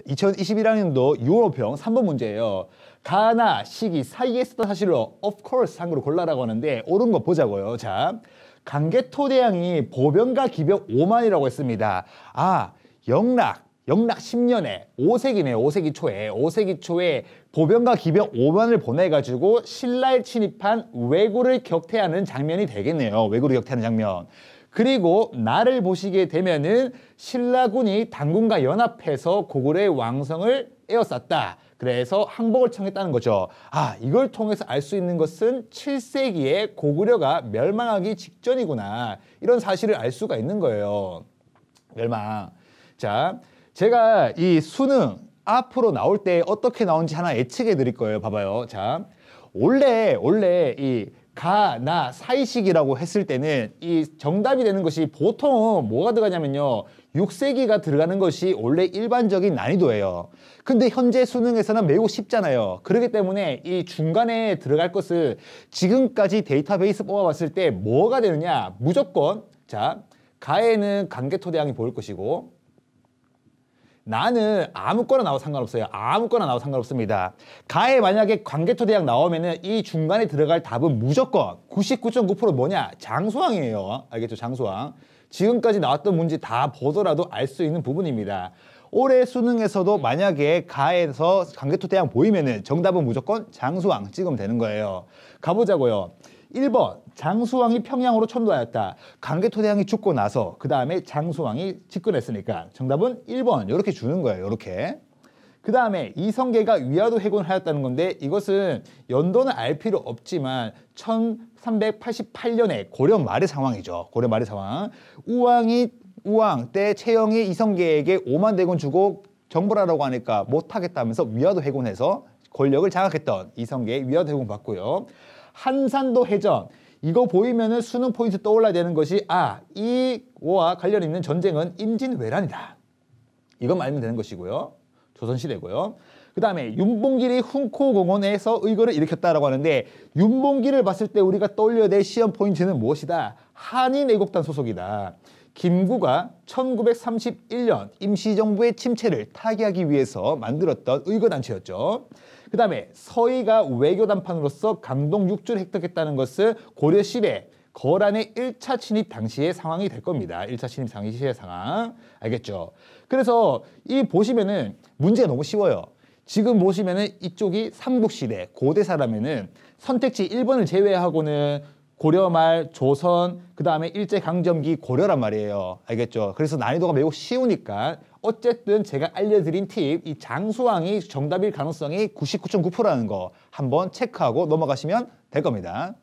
2021학년도 유월호평 3번 문제예요. 가나 시기 사이에 쓰던 사실로 of course 한글로 골라라고 하는데 옳은 거 보자고요. 자, 강개토 대왕이 보병과 기병 5만이라고 했습니다. 아, 영락. 영락 10년에 5세기네요. 5세기 초에. 5세기 초에 보병과 기병 5만을 보내가지고 신라에 침입한 왜구를 격퇴하는 장면이 되겠네요. 왜구를 격퇴하는 장면. 그리고 나를 보시게 되면은 신라군이 당군과 연합해서 고구려의 왕성을 에워쌌다. 그래서 항복을 청했다는 거죠. 아, 이걸 통해서 알 수 있는 것은 7세기에 고구려가 멸망하기 직전이구나. 이런 사실을 알 수가 있는 거예요. 멸망. 자, 제가 이 수능 앞으로 나올 때 어떻게 나온지 하나 예측해 드릴 거예요. 봐봐요. 자, 원래, 원래 이 가, 나, 사이식이라고 했을 때는 이 정답이 되는 것이 보통 뭐가 들어가냐면요. 6세기가 들어가는 것이 원래 일반적인 난이도예요. 근데 현재 수능에서는 매우 쉽잖아요. 그렇기 때문에 이 중간에 들어갈 것을 지금까지 데이터베이스 뽑아봤을 때 뭐가 되느냐? 무조건, 자, 가에는 강개토대왕이 보일 것이고, 나는 아무거나 나와 상관없어요. 아무거나 나와 상관없습니다. 가에 만약에 관계토 대학 나오면은 이 중간에 들어갈 답은 무조건 99.9% 뭐냐? 장소왕이에요 알겠죠? 장소왕 지금까지 나왔던 문제 다 보더라도 알 수 있는 부분입니다. 올해 수능에서도 만약에 가에서 관계토 대학 보이면은 정답은 무조건 장수왕 찍으면 되는 거예요. 가보자고요. 1번 장수왕이 평양으로 천도하였다. 강개토대왕이 죽고 나서 그 다음에 장수왕이 집권했으니까 정답은 1번 이렇게 주는 거예요. 이렇게. 그 다음에 이성계가 위화도 회군하였다는 건데 이것은 연도는 알 필요 없지만 1388년에 고려 말의 상황이죠. 고려 말의 상황. 우왕이 우왕 때 채영이 이성계에게 5만 대군 주고 정벌하라고 하니까 못하겠다면서 위화도 회군해서 권력을 장악했던 이성계의 위화도 회군 봤고요 한산도 해전 이거 보이면은 수능 포인트 떠올라야 되는 것이 아 이와 관련 있는 전쟁은 임진왜란이다. 이건 말면 되는 것이고요. 조선시대고요. 그 다음에 윤봉길이 훈코공원에서 의거를 일으켰다라고 하는데 윤봉길을 봤을 때 우리가 떠올려야 될 시험 포인트는 무엇이다? 한인애국단 소속이다. 김구가 1931년 임시정부의 침체를 타개하기 위해서 만들었던 의거단체였죠. 그 다음에 서희가 외교단판으로서 강동 6주를 획득했다는 것을 고려 시대 거란의 1차 침입 당시의 상황이 될 겁니다. 1차 침입 당시의 상황. 알겠죠? 그래서 이 보시면은 문제가 너무 쉬워요. 지금 보시면은 이쪽이 삼국시대 고대사라면은 선택지 1번을 제외하고는 고려 말, 조선, 그 다음에 일제강점기 고려란 말이에요. 알겠죠? 그래서 난이도가 매우 쉬우니까 어쨌든 제가 알려드린 팁, 이 장수왕이 정답일 가능성이 99.9%라는 거 한번 체크하고 넘어가시면 될 겁니다.